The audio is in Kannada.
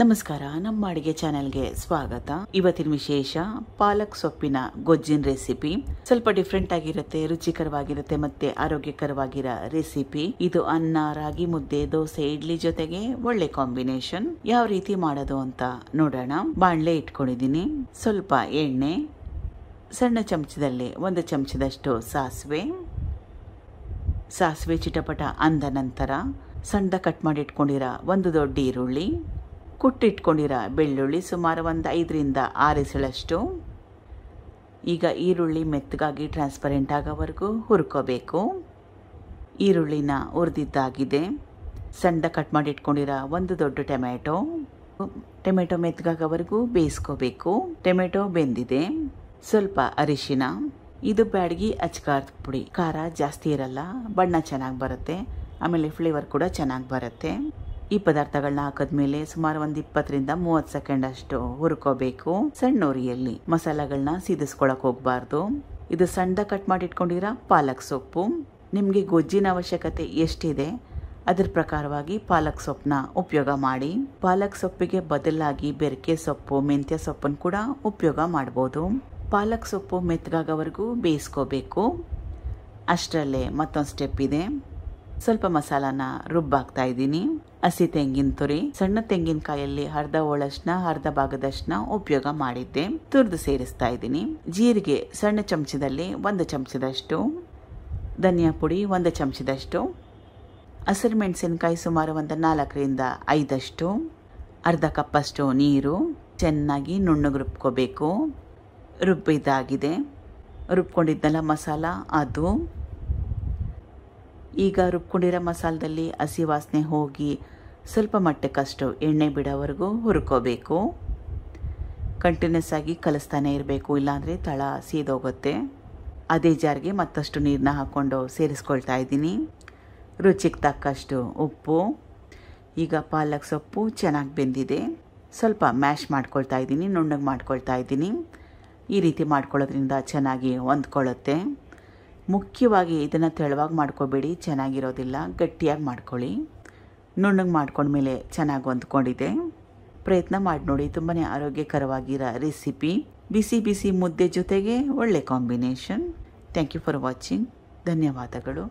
ನಮಸ್ಕಾರ ನಮ್ಮ ಅಡಿಗೆ ಚಾನೆಲ್ಗೆ ಸ್ವಾಗತ ಇವತ್ತಿನ ವಿಶೇಷ ಪಾಲಕ್ ಸೊಪ್ಪಿನ ಗೊಜ್ಜಿನ ರೆಸಿಪಿ ಸ್ವಲ್ಪ ಡಿಫ್ರೆಂಟ್ ಆಗಿರುತ್ತೆ ರುಚಿಕರವಾಗಿರುತ್ತೆ ಮತ್ತೆ ಆರೋಗ್ಯಕರವಾಗಿರೋ ರೆಸಿಪಿ ಇದು ಅನ್ನ ರಾಗಿ ಮುದ್ದೆ ದೋಸೆ ಇಡ್ಲಿ ಜೊತೆಗೆ ಒಳ್ಳೆ ಕಾಂಬಿನೇಷನ್ ಯಾವ ರೀತಿ ಮಾಡೋದು ಅಂತ ನೋಡೋಣ ಬಾಣಲೆ ಇಟ್ಕೊಂಡಿದ್ದೀನಿ ಸ್ವಲ್ಪ ಎಣ್ಣೆ ಸಣ್ಣ ಚಮಚದಲ್ಲಿ ಒಂದು ಚಮಚದಷ್ಟು ಸಾಸಿವೆ ಸಾಸಿವೆ ಚಿಟಪಟ ಅಂದ ನಂತರ ಸಣ್ಣ ಕಟ್ ಮಾಡಿ ಇಟ್ಕೊಂಡಿರೋ ಒಂದು ದೊಡ್ಡ ಈರುಳ್ಳಿ ಕುಟ್ಟಿಟ್ಕೊಂಡಿರೋ ಬೆಳ್ಳುಳ್ಳಿ ಸುಮಾರು ಒಂದು ಐದರಿಂದ ಆರು ಈಗ ಈರುಳ್ಳಿ ಮೆತ್ತಗಾಗಿ ಟ್ರಾನ್ಸ್ಪರೆಂಟ್ ಆಗೋವರೆಗೂ ಹುರ್ಕೋಬೇಕು ಈರುಳ್ಳಿನ ಹುರಿದಿದ್ದಾಗಿದೆ ಸಣ್ಣ ಕಟ್ ಮಾಡಿಟ್ಕೊಂಡಿರೋ ಒಂದು ದೊಡ್ಡ ಟೊಮೆಟೊ ಟೊಮೆಟೊ ಮೆತ್ತಗಾಗೋವರೆಗೂ ಬೇಯಿಸ್ಕೋಬೇಕು ಟೊಮೆಟೊ ಬೆಂದಿದೆ ಸ್ವಲ್ಪ ಅರಿಶಿನ ಇದು ಬ್ಯಾಡಗಿ ಅಚ್ಕಾರದ ಪುಡಿ ಖಾರ ಜಾಸ್ತಿ ಇರಲ್ಲ ಬಣ್ಣ ಚೆನ್ನಾಗಿ ಬರುತ್ತೆ ಆಮೇಲೆ ಫ್ಲೇವರ್ ಕೂಡ ಚೆನ್ನಾಗಿ ಬರುತ್ತೆ ಈ ಪದಾರ್ಥಗಳನ್ನ ಮೇಲೆ ಸುಮಾರು ಒಂದ್ ಇಪ್ಪತ್ತರಿಂದ ಮೂವತ್ ಸೆಕೆಂಡ್ ಅಷ್ಟು ಹುರ್ಕೋಬೇಕು ಸಣ್ಣ ಉರಿಯಲ್ಲಿ ಮಸಾಲೆಗಳನ್ನ ಸೀದಿಸ್ಕೊಳಕ್ ಹೋಗ್ಬಾರ್ದು ಇದು ಸಣ್ಣದ ಕಟ್ ಮಾಡಿ ಇಟ್ಕೊಂಡಿರೋ ಪಾಲಕ್ ಸೊಪ್ಪು ನಿಮಗೆ ಗೊಜ್ಜಿನ ಅವಶ್ಯಕತೆ ಎಷ್ಟಿದೆ ಅದರ ಪ್ರಕಾರವಾಗಿ ಪಾಲಕ್ ಸೊಪ್ಪನ್ನ ಉಪಯೋಗ ಮಾಡಿ ಪಾಲಕ್ ಸೊಪ್ಪಿಗೆ ಬದಲಾಗಿ ಬೆರಕೆ ಸೊಪ್ಪು ಮೆಂತ್ಯ ಸೊಪ್ಪನ್ನು ಕೂಡ ಉಪಯೋಗ ಮಾಡ್ಬೋದು ಪಾಲಕ್ ಸೊಪ್ಪು ಮೆತ್ತಗಾಗೋವರೆಗೂ ಬೇಯಿಸ್ಕೋಬೇಕು ಅಷ್ಟರಲ್ಲೇ ಮತ್ತೊಂದು ಸ್ಟೆಪ್ ಇದೆ ಸ್ವಲ್ಪ ಮಸಾಲಾನ ರುಬ್ಬಾಕ್ತಾ ಇದ್ದೀನಿ ಹಸಿ ತೆಂಗಿನ ತುರಿ ಸಣ್ಣ ತೆಂಗಿನಕಾಯಲ್ಲಿ ಅರ್ಧ ಓಳಷ್ನ ಅರ್ಧ ಭಾಗದಷ್ಟನ್ನ ಉಪಯೋಗ ಮಾಡಿದ್ದೆ ತುರಿದು ಸೇರಿಸ್ತಾ ಇದ್ದೀನಿ ಜೀರಿಗೆ ಸಣ್ಣ ಚಮಚದಲ್ಲಿ ಒಂದು ಚಮಚದಷ್ಟು ಧನಿಯಾ ಪುಡಿ ಒಂದು ಚಮಚದಷ್ಟು ಹಸಿರು ಮೆಣಸಿನಕಾಯಿ ಸುಮಾರು ಒಂದು ನಾಲ್ಕರಿಂದ ಐದಷ್ಟು ಅರ್ಧ ಕಪ್ಪಷ್ಟು ನೀರು ಚೆನ್ನಾಗಿ ನುಣ್ಣಗೆ ರುಬ್ಕೋಬೇಕು ರುಬ್ಬಿದಾಗಿದೆ ರುಬ್ಕೊಂಡಿದ್ದಲ್ಲ ಮಸಾಲ ಅದು ಈಗ ರುಬ್ಕೊಂಡಿರೋ ಮಸಾಲದಲ್ಲಿ ಹಸಿ ವಾಸನೆ ಹೋಗಿ ಸ್ವಲ್ಪ ಮಟ್ಟಕ್ಕಷ್ಟು ಎಣ್ಣೆ ಬಿಡೋವರೆಗೂ ಹುರ್ಕೋಬೇಕು ಕಂಟಿನ್ಯೂಸ್ ಆಗಿ ಕಲಿಸ್ತಾನೆ ಇರಬೇಕು ಇಲ್ಲಾಂದರೆ ತಳ ಸೀದೋಗುತ್ತೆ ಅದೇ ಜಾರಿಗೆ ಮತ್ತಷ್ಟು ನೀರನ್ನ ಹಾಕ್ಕೊಂಡು ಸೇರಿಸ್ಕೊಳ್ತಾ ಇದ್ದೀನಿ ರುಚಿಗೆ ತಕ್ಕಷ್ಟು ಉಪ್ಪು ಈಗ ಪಾಲಕ್ ಸೊಪ್ಪು ಚೆನ್ನಾಗಿ ಬೆಂದಿದೆ ಸ್ವಲ್ಪ ಮ್ಯಾಶ್ ಮಾಡ್ಕೊಳ್ತಾ ಇದ್ದೀನಿ ನುಣ್ಣಗೆ ಮಾಡ್ಕೊಳ್ತಾ ಇದ್ದೀನಿ ಈ ರೀತಿ ಮಾಡ್ಕೊಳ್ಳೋದ್ರಿಂದ ಚೆನ್ನಾಗಿ ಹೊಂದ್ಕೊಳ್ಳುತ್ತೆ ಮುಖ್ಯವಾಗಿ ಇದನ್ನು ತೆಳುವಾಗಿ ಮಾಡ್ಕೋಬೇಡಿ ಚೆನ್ನಾಗಿರೋದಿಲ್ಲ ಗಟ್ಟಿಯಾಗಿ ಮಾಡ್ಕೊಳ್ಳಿ ನುಣ್ಣಗೆ ಮಾಡ್ಕೊಂಡ್ಮೇಲೆ ಚೆನ್ನಾಗಿ ಹೊಂದ್ಕೊಂಡಿದೆ ಪ್ರಯತ್ನ ಮಾಡಿ ನೋಡಿ ತುಂಬಾ ಆರೋಗ್ಯಕರವಾಗಿರೋ ರೆಸಿಪಿ ಬಿಸಿ ಬಿಸಿ ಮುದ್ದೆ ಜೊತೆಗೆ ಒಳ್ಳೆ combination thank you for watching ಧನ್ಯವಾದಗಳು